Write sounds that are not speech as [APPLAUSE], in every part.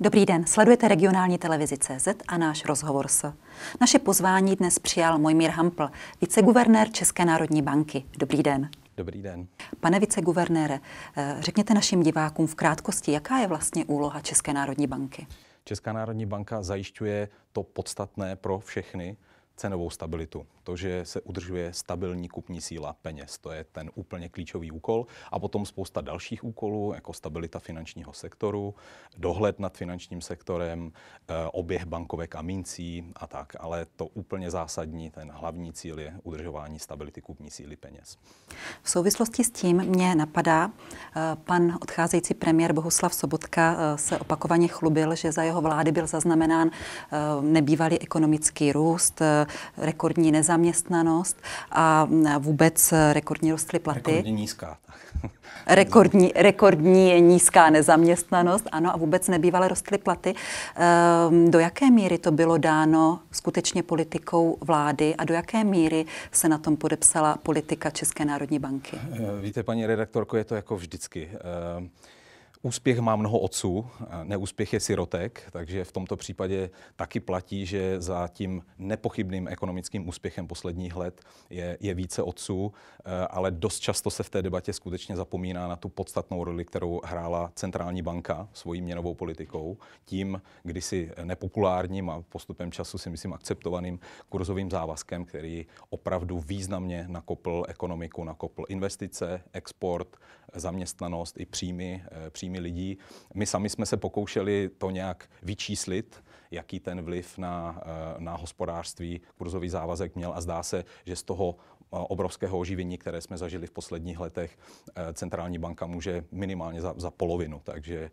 Dobrý den, sledujete regionální televizi CZ a náš rozhovor s. Naše pozvání dnes přijal Mojmír Hampl, viceguvernér České národní banky. Dobrý den. Dobrý den. Pane viceguvernére, eh, řekněte našim divákům v krátkosti, jaká je vlastně úloha České národní banky? Česká národní banka zajišťuje to podstatné pro všechny, cenovou stabilitu. To, že se udržuje stabilní kupní síla peněz, to je ten úplně klíčový úkol. A potom spousta dalších úkolů, jako stabilita finančního sektoru, dohled nad finančním sektorem, eh, oběh bankovek a mincí a tak. Ale to úplně zásadní, ten hlavní cíl je udržování stability kupní síly peněz. V souvislosti s tím mě napadá, eh, pan odcházející premiér Bohuslav Sobotka eh, se opakovaně chlubil, že za jeho vlády byl zaznamenán nebývalý ekonomický růst, rekordní nezaměstnanost a vůbec rekordní rostly platy. Rekordně nízká. [LAUGHS] rekordní, rekordní nízká nezaměstnanost, ano, a vůbec nebývalé rostly platy. Ehm, do jaké míry to bylo dáno skutečně politikou vlády a do jaké míry se na tom podepsala politika České národní banky? Víte, paní redaktorko, je to jako vždycky. Ehm, Úspěch má mnoho otců, neúspěch je sirotek, takže v tomto případě taky platí, že za tím nepochybným ekonomickým úspěchem posledních let je, je více otců, eh, ale dost často se v té debatě skutečně zapomíná na tu podstatnou roli, kterou hrála centrální banka svojí měnovou politikou, tím kdysi nepopulárním a postupem času si myslím akceptovaným kurzovým závazkem, který opravdu významně nakopl ekonomiku, nakopl investice, export, zaměstnanost i příjmy, eh, příjmy lidí. My sami jsme se pokoušeli to nějak vyčíslit, jaký ten vliv na, eh, na hospodářství kurzový závazek měl a zdá se, že z toho eh, obrovského oživení, které jsme zažili v posledních letech, centrální banka může minimálně za, za polovinu. Takže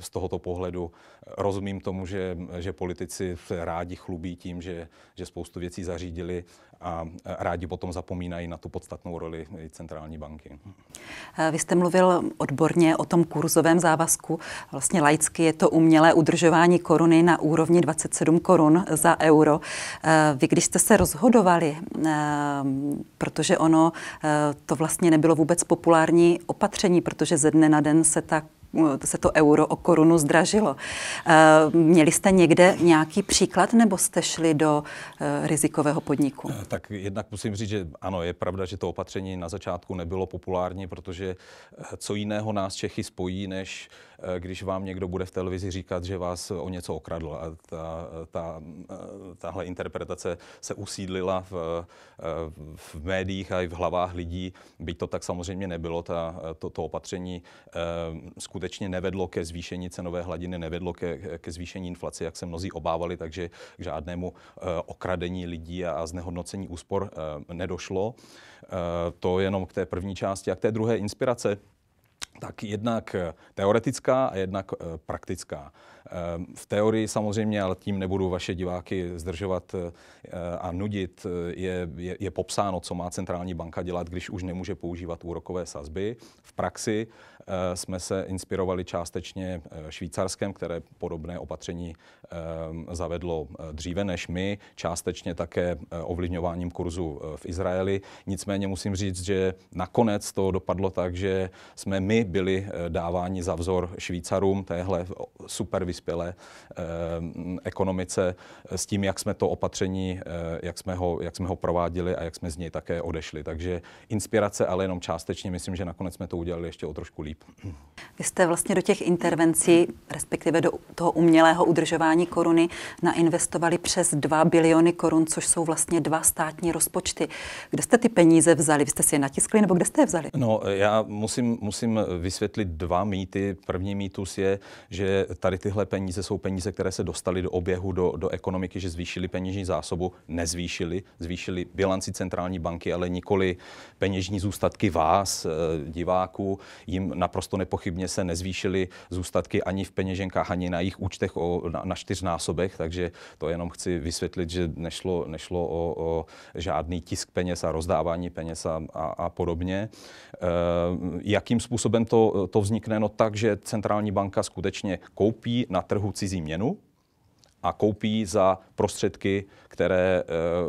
z tohoto pohledu rozumím tomu, že, že politici se rádi chlubí tím, že, že spoustu věcí zařídili, a rádi potom zapomínají na tu podstatnou roli centrální banky. Eh, vy jste mluvil odborně o tom kurzovém závazku. Vlastně laicky je to umělé udržování koruny na úrovni 27 korun za euro. Eh, vy, když jste se rozhodovali, eh, protože ono to vlastně nebylo vůbec populární opatření, protože ze dne na den se ta Eh, se to euro o korunu zdražilo. Eh, měli jste někde nějaký příklad nebo jste šli do eh, rizikového podniku? Tak jednak musím říct, že ano, je pravda, že to opatření na začátku nebylo populární, protože co jiného nás Čechy spojí, než když vám někdo bude v televizi říkat, že vás o něco okradl. A ta, ta, tahle interpretace se usídlila v, v médiích a i v hlavách lidí. Byť to tak samozřejmě nebylo, ta, to, to opatření skutečně skutečně nevedlo ke zvýšení cenové hladiny, nevedlo ke, ke zvýšení inflace, jak se mnozí obávali, takže k žádnému eh, okradení lidí a znehodnocení úspor eh, nedošlo. Eh, to jenom k té první části. A k té druhé inspirace, tak jednak teoretická a jednak praktická. Ehm, v teorii samozřejmě, ale tím nebudu vaše diváky zdržovat eh, a nudit, eh, je, je, je popsáno, co má centrální banka dělat, když už nemůže používat úrokové sazby. V praxi eh, jsme se inspirovali částečně Švýcarskem, které podobné opatření ehm, zavedlo dříve než my, částečně také ovlivňováním kurzu v Izraeli. Nicméně musím říct, že nakonec to dopadlo tak, že jsme my byli dáváni za vzor Švýcarům téhle super vyspělé vyspělé ehm, ekonomice eh, s tím, jak jsme to opatření, eh, jak jsme ho, jak jsme ho prováděli a jak jsme z něj také odešli. Takže inspirace, ale jenom částečně, myslím, že nakonec jsme to udělali ještě o trošku líp. Vy jste vlastně do těch intervencí, respektive do toho umělého udržování koruny, nainvestovali přes 2 biliony korun, což jsou vlastně dva státní rozpočty. Kde jste ty peníze vzali? Vy jste si je natiskli nebo kde jste je vzali? No, já musím, musím vysvětlit dva mýty. První mýtus je, že tady tyhle tyhle peníze jsou peníze, které se dostaly do oběhu, do, do ekonomiky, že zvýšili peněžní zásobu, nezvýšili, zvýšili bilanci centrální banky, ale nikoli peněžní zůstatky vás, eh, diváků, jim naprosto nepochybně se nezvýšily zůstatky ani v peněženkách, ani na jejich účtech o, na, na čtyřnásobech, takže to jenom chci vysvětlit, že nešlo, nešlo o, o žádný tisk peněz a rozdávání peněz a, a, a podobně. E, jakým způsobem to, to vznikne? No tak, že centrální banka skutečně koupí na trhu cizí měnu a koupí za prostředky, které,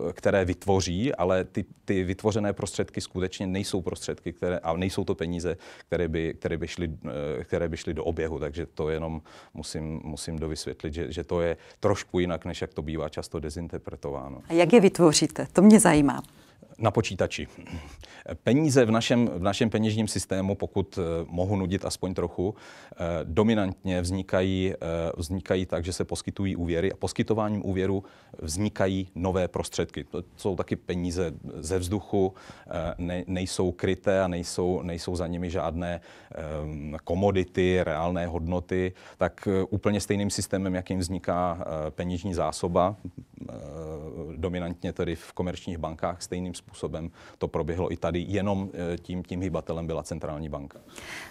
eh, které vytvoří, ale ty, ty vytvořené prostředky skutečně nejsou prostředky, které, a nejsou to peníze, které by, které by, šly, eh, které by šly do oběhu. Takže to jenom musím, musím dovysvětlit, že, že to je trošku jinak, než jak to bývá často dezinterpretováno. A jak je vytvoříte? To mě zajímá na počítači. Peníze v našem, v našem peněžním systému, pokud eh, mohu nudit aspoň trochu, eh, dominantně vznikají, eh, vznikají tak, že se poskytují úvěry a poskytováním úvěru vznikají nové prostředky. To jsou taky peníze ze vzduchu, ne, nejsou kryté a nejsou, nejsou za nimi žádné ehm, komodity, reálné hodnoty. Tak úplně stejným systémem, jakým vzniká peněžní zásoba, dominantně tedy v komerčních bankách, stejným způsobem způsobem to proběhlo i tady. Jenom eh, tím, tím hybatelem byla centrální banka.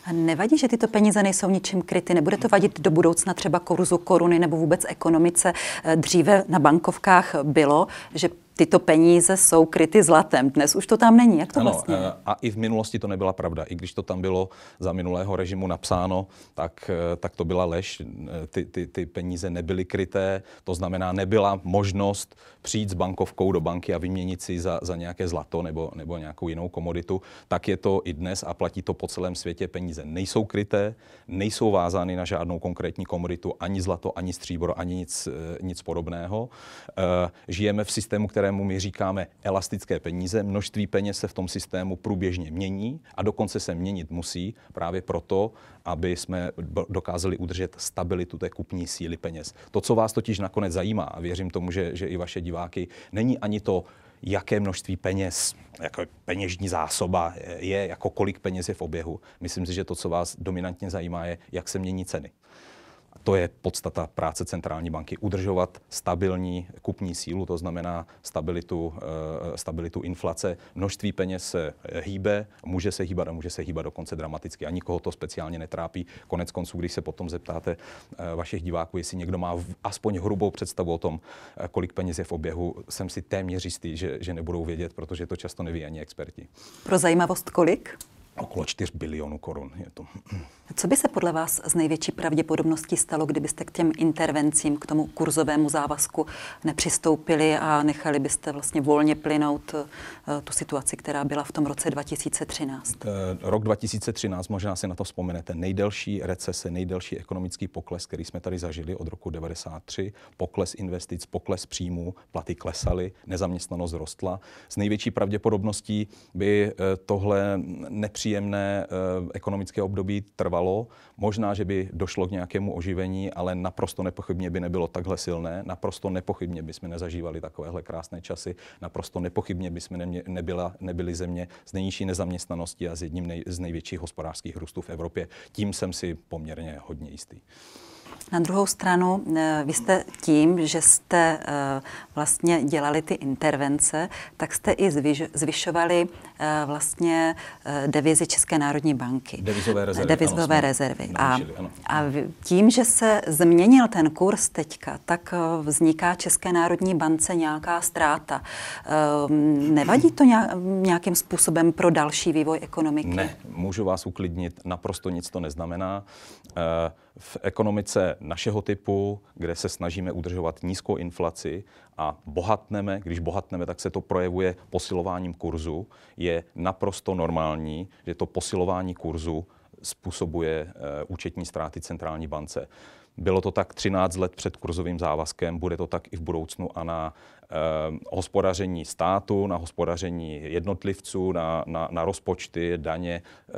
A nevadí, že tyto peníze nejsou ničím kryty? Nebude to vadit do budoucna třeba kurzu koruny nebo vůbec ekonomice? Eh, dříve na bankovkách bylo, že tyto peníze jsou kryty zlatem. Dnes už to tam není. Jak to ano, vlastně? Eh, a i v minulosti to nebyla pravda. I když to tam bylo za minulého režimu napsáno, tak, eh, tak to byla lež. Eh, ty, ty, ty peníze nebyly kryté, to znamená, nebyla možnost přijít s bankovkou do banky a vyměnit si za, za nějaké zlato nebo, nebo nějakou jinou komoditu. Tak je to i dnes a platí to po celém světě. Peníze nejsou kryté, nejsou vázány na žádnou konkrétní komoditu, ani zlato, ani stříbro, ani nic, nic podobného. Žijeme v systému, které kterému my říkáme elastické peníze. Množství peněz se v tom systému průběžně mění a dokonce se měnit musí právě proto, aby jsme dokázali udržet stabilitu té kupní síly peněz. To, co vás totiž nakonec zajímá, a věřím tomu, že, že i vaše diváky, není ani to, jaké množství peněz, jako peněžní zásoba je, jako kolik peněz je v oběhu. Myslím si, že to, co vás dominantně zajímá, je, jak se mění ceny. A to je podstata práce centrální banky, udržovat stabilní kupní sílu, to znamená stabilitu, eh, stabilitu inflace. Množství peněz se eh, hýbe, může se hýbat a může se hýbat dokonce dramaticky a nikoho to speciálně netrápí. Konec konců, když se potom zeptáte eh, vašich diváků, jestli někdo má aspoň hrubou představu o tom, kolik peněz je v oběhu, jsem si téměř jistý, že, že nebudou vědět, protože to často neví ani experti. Pro zajímavost kolik? Okolo 4 bilionů korun je to. Co by se podle vás z největší pravděpodobností stalo, kdybyste k těm intervencím, k tomu kurzovému závazku nepřistoupili a nechali byste vlastně volně plynout eh, tu situaci, která byla v tom roce 2013? Eh, rok 2013, možná si na to vzpomenete, nejdelší recese, nejdelší ekonomický pokles, který jsme tady zažili od roku 93, pokles investic, pokles příjmů, platy klesaly, nezaměstnanost rostla. S největší pravděpodobností by eh, tohle nepřistoupili nepříjemné eh, ekonomické období trvalo. Možná, že by došlo k nějakému oživení, ale naprosto nepochybně by nebylo takhle silné. Naprosto nepochybně by jsme nezažívali takovéhle krásné časy. Naprosto nepochybně by jsme nebyla, nebyli země s nejnižší nezaměstnaností a s jedním nej, z největších hospodářských růstů v Evropě. Tím jsem si poměrně hodně jistý. Na druhou stranu, eh, vy jste tím, že jste eh, vlastně dělali ty intervence, tak jste i zvyšovali eh, vlastně devizi České národní banky. Devizové rezervy. Devizové ano, rezervy. A, a tím, že se změnil ten kurz teďka, tak vzniká České národní bance nějaká ztráta. Ehm, nevadí to nějakým způsobem pro další vývoj ekonomiky? Ne, můžu vás uklidnit, naprosto nic to neznamená v ekonomice našeho typu, kde se snažíme udržovat nízkou inflaci a bohatneme, když bohatneme, tak se to projevuje posilováním kurzu, je naprosto normální, že to posilování kurzu způsobuje eh, účetní ztráty centrální bance. Bylo to tak 13 let před kurzovým závazkem, bude to tak i v budoucnu a na eh, hospodaření státu, na hospodaření jednotlivců, na, na, na rozpočty, daně. Eh,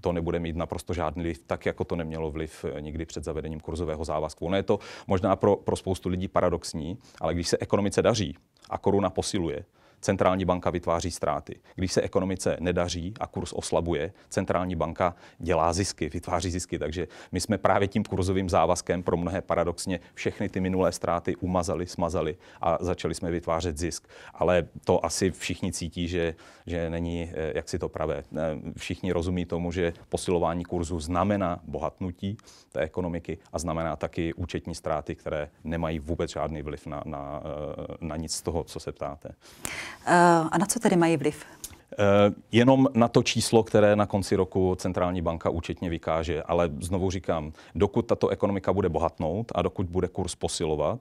to nebude mít naprosto žádný vliv, tak jako to nemělo vliv nikdy před zavedením kurzového závazku. Ono je to možná pro, pro spoustu lidí paradoxní, ale když se ekonomice daří a koruna posiluje, centrální banka vytváří ztráty. Když se ekonomice nedaří a kurz oslabuje, centrální banka dělá zisky, vytváří zisky. Takže my jsme právě tím kurzovým závazkem pro mnohé paradoxně všechny ty minulé ztráty umazali, smazali a začali jsme vytvářet zisk. Ale to asi všichni cítí, že, že není eh, jak si to pravé. Eh, všichni rozumí tomu, že posilování kurzu znamená bohatnutí té ekonomiky a znamená taky účetní ztráty, které nemají vůbec žádný vliv na, na, eh, na nic z toho, co se ptáte. Eh, a na co tedy mají vliv? Eh, jenom na to číslo, které na konci roku centrální banka účetně vykáže. Ale znovu říkám, dokud tato ekonomika bude bohatnout a dokud bude kurz posilovat,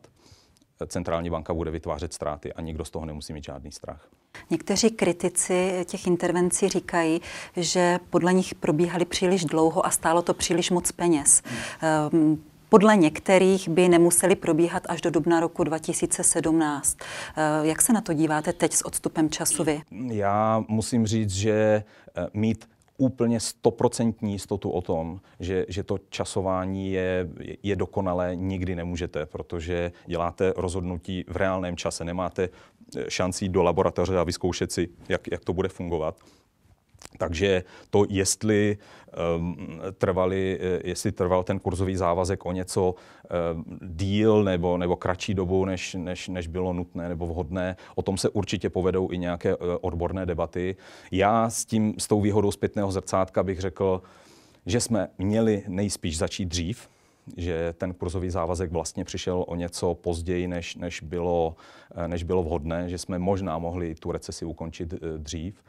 eh, centrální banka bude vytvářet ztráty a nikdo z toho nemusí mít žádný strach. Někteří kritici těch intervencí říkají, že podle nich probíhaly příliš dlouho a stálo to příliš moc peněz. Hmm. Podle některých by nemuseli probíhat až do dubna roku 2017. Eh, jak se na to díváte teď s odstupem času vy? Já musím říct, že eh, mít úplně stoprocentní jistotu o tom, že, že to časování je, je dokonalé, nikdy nemůžete, protože děláte rozhodnutí v reálném čase, nemáte eh, šancí do laboratoře a vyzkoušet si, jak, jak to bude fungovat. Takže to, jestli, um, trvali, e, jestli trval ten kurzový závazek o něco um, díl nebo, nebo kratší dobu, než, než, než bylo nutné nebo vhodné, o tom se určitě povedou i nějaké uh, odborné debaty. Já s, tím, s tou výhodou zpětného zrcátka bych řekl, že jsme měli nejspíš začít dřív, že ten kurzový závazek vlastně přišel o něco později, než, než, bylo, e, než bylo vhodné, že jsme možná mohli tu recesi ukončit dřív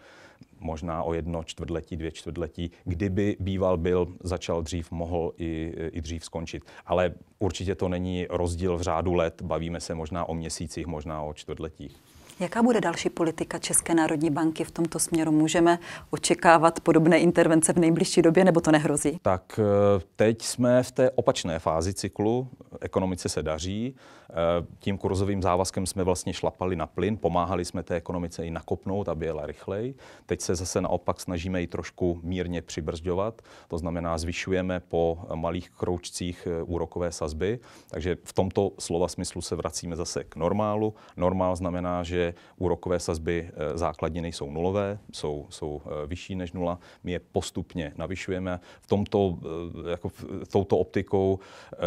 možná o jedno čtvrtletí, dvě čtvrtletí. Kdyby býval byl, začal dřív, mohl i, i dřív skončit. Ale určitě to není rozdíl v řádu let, bavíme se možná o měsících, možná o čtvrtletích. Jaká bude další politika České národní banky v tomto směru? Můžeme očekávat podobné intervence v nejbližší době, nebo to nehrozí? Tak eh, teď jsme v té opačné fázi cyklu. Ekonomice se daří. Eh, tím kurzovým závazkem jsme vlastně šlapali na plyn, pomáhali jsme té ekonomice i nakopnout, aby jela rychleji. Teď se zase naopak snažíme ji trošku mírně přibrzďovat, to znamená zvyšujeme po malých kroučcích eh, úrokové sazby, takže v tomto slova smyslu se vracíme zase k normálu. Normál znamená, že úrokové sazby eh, základní nejsou nulové, jsou, jsou eh, vyšší než nula. My je postupně navyšujeme. V tomto, eh, jako v, touto optikou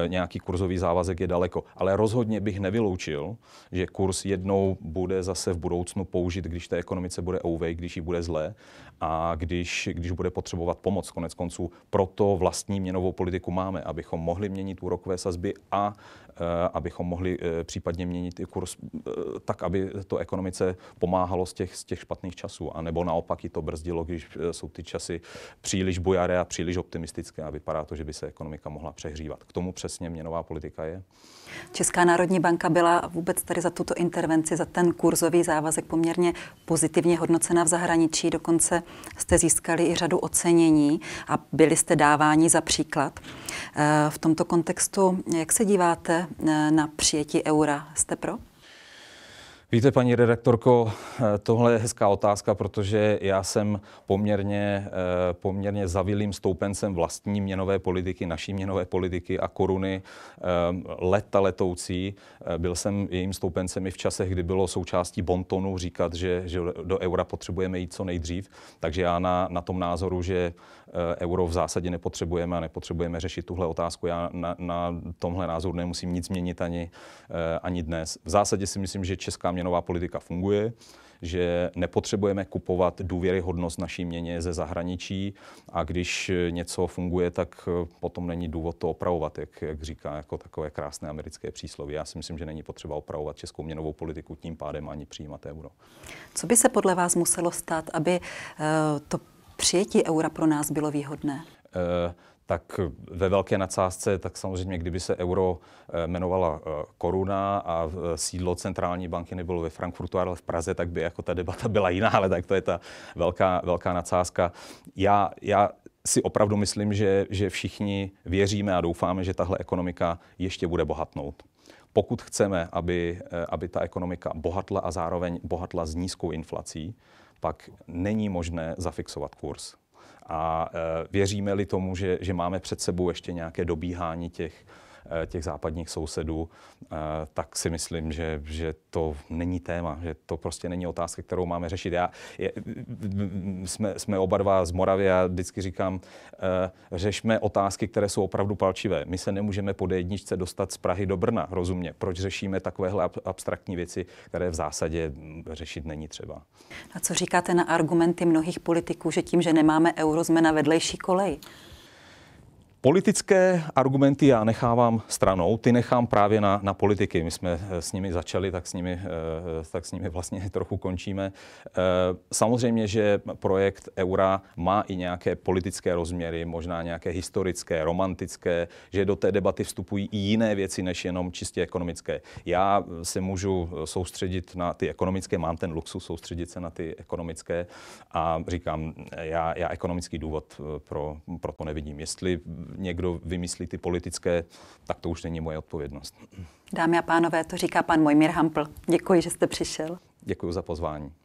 nějaký kurzový závazek je daleko. Ale rozhodně bych nevyloučil, že kurz jednou bude zase v budoucnu použit, když té ekonomice bude ouvej, když ji bude zlé a když, když bude potřebovat pomoc. Konec konců proto vlastní měnovou politiku máme, abychom mohli měnit úrokové sazby a Eh, abychom mohli eh, případně měnit i kurz eh, tak, aby to ekonomice pomáhalo z těch, z těch špatných časů, a nebo naopak i to brzdilo, když jsou ty časy příliš bojaré a příliš optimistické a vypadá to, že by se ekonomika mohla přehřívat. K tomu přesně měnová politika je. Česká národní banka byla vůbec tady za tuto intervenci, za ten kurzový závazek poměrně pozitivně hodnocena v zahraničí. Dokonce jste získali i řadu ocenění a byli jste dáváni za příklad. V tomto kontextu, jak se díváte na přijetí eura. Jste pro? Víte, paní redaktorko, tohle je hezká otázka, protože já jsem poměrně, eh, poměrně zavilým stoupencem vlastní měnové politiky, naší měnové politiky a koruny eh, leta letoucí. Eh, byl jsem jejím stoupencem i v časech, kdy bylo součástí bontonu říkat, že, že do eura potřebujeme jít co nejdřív. Takže já na, na tom názoru, že euro v zásadě nepotřebujeme a nepotřebujeme řešit tuhle otázku, já na, na tomhle názoru nemusím nic měnit ani, ani dnes. V zásadě si myslím, že česká měna měnová politika funguje, že nepotřebujeme kupovat důvěryhodnost naší měně ze zahraničí a když něco funguje, tak eh, potom není důvod to opravovat, jak, jak říká jako takové krásné americké přísloví. Já si myslím, že není potřeba opravovat českou měnovou politiku, tím pádem ani přijímat euro. Co by se podle vás muselo stát, aby eh, to přijetí eura pro nás bylo výhodné? Uh, tak ve velké nadsázce, tak samozřejmě, kdyby se euro eh, jmenovala eh, koruna a eh, sídlo centrální banky nebylo ve Frankfurtu, ale v Praze, tak by jako ta debata byla jiná, ale tak to je ta velká, velká nadsázka. Já, já si opravdu myslím, že, že všichni věříme a doufáme, že tahle ekonomika ještě bude bohatnout pokud chceme, aby, aby ta ekonomika bohatla a zároveň bohatla s nízkou inflací, pak není možné zafixovat kurz. A eh, věříme-li tomu, že, že máme před sebou ještě nějaké dobíhání těch Eh, těch západních sousedů, eh, tak si myslím, že, že to není téma, že to prostě není otázka, kterou máme řešit. Já, je, jsme, jsme oba dva z Moravy a vždycky říkám, eh, řešme otázky, které jsou opravdu palčivé. My se nemůžeme pod jedničce dostat z Prahy do Brna, rozumně. Proč řešíme takovéhle abstraktní věci, které v zásadě řešit není třeba? A co říkáte na argumenty mnohých politiků, že tím, že nemáme euro, jsme na vedlejší kolej? Politické argumenty já nechávám stranou, ty nechám právě na, na politiky. My jsme eh, s nimi začali, tak s nimi, eh, tak s nimi vlastně [LAUGHS] trochu končíme. Eh, samozřejmě, že projekt Eura má i nějaké politické rozměry, možná nějaké historické, romantické, že do té debaty vstupují i jiné věci, než jenom čistě ekonomické. Já se můžu soustředit na ty ekonomické, mám ten luxus soustředit se na ty ekonomické a říkám, já, já ekonomický důvod pro, pro to nevidím. Jestli někdo vymyslí ty politické, tak to už není moje odpovědnost. Dámy a pánové, to říká pan Mojmír Hampl. Děkuji, že jste přišel. Děkuji za pozvání.